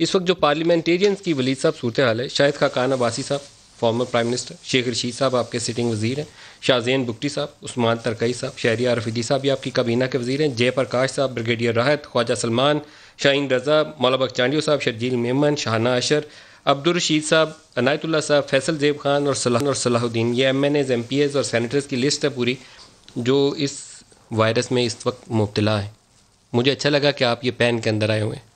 इस वक्त जो पार्लियामेंटेरियंस की वली साहब सूरत हाल है शाहिद खाकान अब्बासी साहब former prime minister Sheikh Rashid साहब आपके सिटिंग वजीर हैं शाहजैन बुगटी साहब उस्मान तरकई साहब शहरी आरफीदी साहब भी आपकी काबीना के वजीर हैं जयप्रकाश साहब ब्रिगेडियर राहत ख्वाजा सलमान शाहीन रजा मौलाबक चांडियो साहब शर्जील मेमन शाहाना अशर अब्दुलरशीद साहब अनायतुल्ला साहब फैसल जेब खान और सलाह और सलाहुद्दीन ये M N As M P As और सैनिटर्स की लिस्ट है पूरी जो इस वायरस में इस वक्त मुबतला है मुझे अच्छा लगा कि आप ये पैन के अंदर आए हुए हैं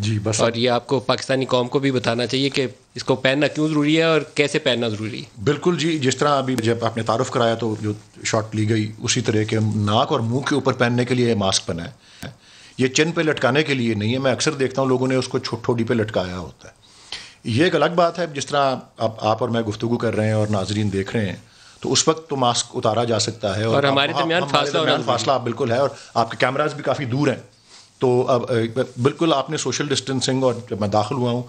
जी बस और ये आपको पाकिस्तानी कौम को भी बताना चाहिए कि इसको पहनना क्यों ज़रूरी है और कैसे पहनना ज़रूरी है बिल्कुल जी जिस तरह अभी जब आपने तारुफ़ कराया तो जो शॉट ली गई उसी तरह के नाक और मुंह के ऊपर पहनने के लिए मास्क पहना है ये चिन पे लटकाने के लिए नहीं है मैं अक्सर देखता हूँ लोगों ने उसको डी पे लटकाया होता है ये एक अलग बात है जिस तरह आप, आप और मैं गुफ्तु कर रहे हैं और नाजरीन देख रहे हैं तो उस वक्त तो मास्क उतारा जा सकता है और, हमारे दरमियान फासला, फासला बिल्कुल है और आपके कैमराज भी काफ़ी दूर हैं तो अब बिल्कुल आपने सोशल डिस्टेंसिंग और जब मैं दाखिल हुआ हूँ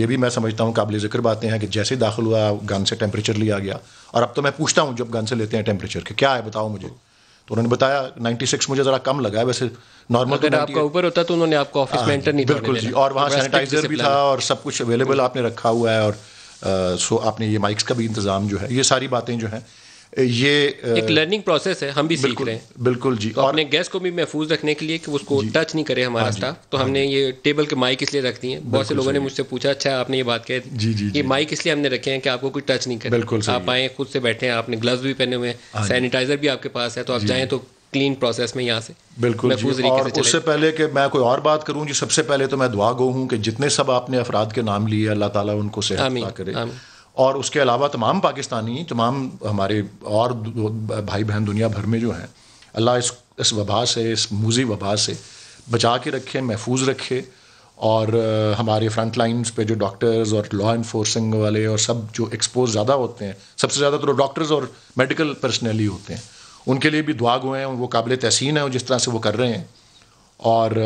ये भी मैं समझता हूँ काबिल ज़िक्र बातें हैं कि जैसे ही दाखिल हुआ गन से टेम्परेचर लिया गया और अब तो मैं पूछता हूँ जब गन से लेते हैं टेम्परेचर कि क्या है बताओ मुझे तो उन्होंने बताया 96 मुझे ज़रा कम लगा है वैसे नॉर्मल तो आपका ऊपर होता तो उन्होंने आपको ऑफिस में एंटर नहीं बिल्कुल जी और वहाँ सैनिटाइजर भी था और सब कुछ अवेलेबल आपने रखा हुआ है और सो आपने ये माइक्स का भी इंतज़ाम जो है ये सारी बातें जो हैं ये एक लर्निंग प्रोसेस है हम भी सीख रहे हैं बिल्कुल जी तो और अपने को भी महफूज रखने के लिए कि उसको टच नहीं करे हमारा स्टाफ हाँ तो हाँ हमने ये टेबल के माइक इसलिए रख दी है बहुत से लोगों ने मुझसे पूछा अच्छा आपने ये बात कही जी जी ये माइक इसलिए हमने रखे हैं कि आपको कोई टच नहीं करे बिल्कुल आप आए खुद से बैठे हैं आपने ग्लव्स भी पहने हुए हैं सैनिटाइजर हाँ भी आपके पास है तो आप जाए तो क्लीन प्रोसेस में यहाँ से बिल्कुल जी और उससे पहले कि मैं कोई और बात करूँ जी सबसे पहले तो मैं दुआ गो हूँ कि जितने सब आपने अफराद के नाम लिए अल्लाह ताला उनको सेहत करे आमीन और उसके अलावा तमाम पाकिस्तानी तमाम हमारे और भाई बहन दुनिया भर में जो हैं अल्लाह इस इस वबा से इस मूजी वबा से बचा के रखे महफूज रखे और हमारे फ्रंट लाइन्स पे जो डॉक्टर्स और लॉ इन्फोर्सिंग वाले और सब जो एक्सपोज ज़्यादा होते हैं सबसे ज़्यादा तो डॉक्टर्स और मेडिकल पर्सनल ही होते हैं उनके लिए भी दुआ गो हैं वो काबिल तहसीन है जिस तरह से वो कर रहे हैं और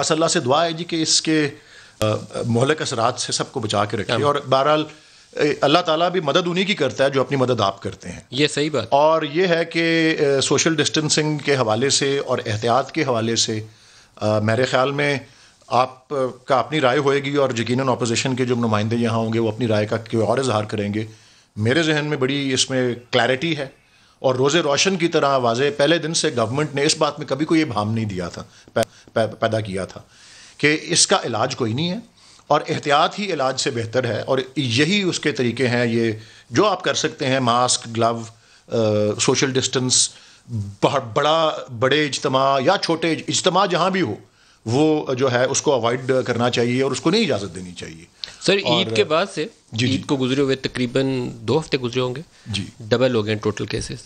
बस अल्लाह से दुआ है जी कि इसके मोहलक असरात से सबको बचा के रखे और बहरहाल अल्लाह ताला भी मदद उन्हीं की करता है जो अपनी मदद आप करते हैं ये सही बात और ये है कि सोशल डिस्टेंसिंग के हवाले से और एहतियात के हवाले से आ, मेरे ख्याल में आप का अपनी राय होएगी और यकीन अपोजिशन के जो नुमाइंदे यहाँ होंगे वो अपनी राय का क्यों और इजहार करेंगे मेरे जहन में बड़ी इसमें क्लैरिटी है और रोज़े रोशन की तरह वाज पहले दिन से गवर्नमेंट ने इस बात में कभी कोई भाम नहीं दिया था पैदा पै, किया था कि इसका इलाज कोई नहीं है और एहतियात ही इलाज से बेहतर है और यही उसके तरीके हैं ये जो आप कर सकते हैं मास्क ग्लव सोशल डिस्टेंस बड़ा बड़े इजतमा या छोटे इजतमा जहाँ भी हो वो जो है उसको अवॉइड करना चाहिए और उसको नहीं इजाज़त देनी चाहिए सर ईद के बाद से ईद को गुजरे हुए तकरीबन दो हफ्ते गुजरे होंगे जी डबल हो गए टोटल केसेस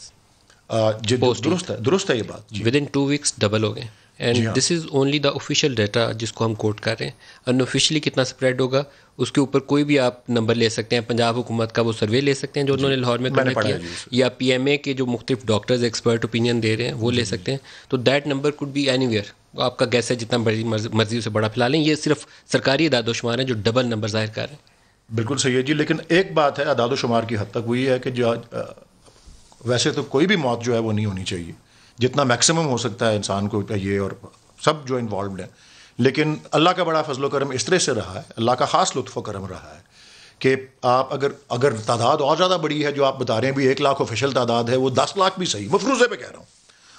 जी दुरुस्त है दुरुस्त है ये बात within two weeks double हो गए and this is only the official data जिसको हम कोट कर रहे हैं अनऑफिशियली कितना स्प्रेड होगा उसके ऊपर कोई भी आप नंबर ले सकते हैं पंजाब हुकूमत का वो सर्वे ले सकते हैं जो उन्होंने लाहौर में कनेक्ट किया या पी एम ए के जो मुख्तफ डॉक्टर्स एक्सपर्ट ओपिनियन दे रहे हैं वो ले सकते हैं तो that number could be anywhere आपका गैस है जितना मर्जी मर्जी से बड़ा फैला लें ये सिर्फ सरकारी शुमार हैं जो डबल नंबर जाहिर कर रहे हैं बिल्कुल सही है जी लेकिन एक बात है अदादोशुमार की हद तक वही है कि जो वैसे तो कोई भी मौत जो है वो नहीं होनी चाहिए जितना मैक्सिमम हो सकता है इंसान को चाहिए और सब जो इन्वॉल्व हैं लेकिन अल्लाह का बड़ा फजलो करम इस तरह से रहा है अल्लाह का ख़ास लुफ़ करम रहा है कि आप अगर अगर तादाद और ज़्यादा बड़ी है जो आप बता रहे हैं भी एक लाख ऑफिशल तादाद है वो दस लाख भी सही मफरूज़े पे कह रहा हूँ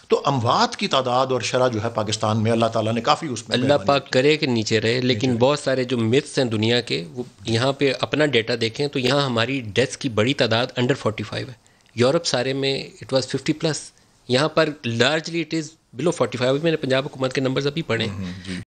तो अमवात की तादाद और शरा जो है पाकिस्तान में अल्लाह ताला ने काफ़ी उसमें अल्लाह पाक करे कि नीचे रहे लेकिन नीचे बहुत सारे जो मिथ्स हैं दुनिया के वो यहाँ पे अपना डेटा देखें तो यहाँ हमारी डेथ्स की बड़ी तादाद अंडर फोर्टी फाइव है यूरोप सारे में इट वाज़ फिफ्टी प्लस यहाँ पर largely it is below forty five मैंने पंजाब हुकूमत के नंबर्स अभी पढ़े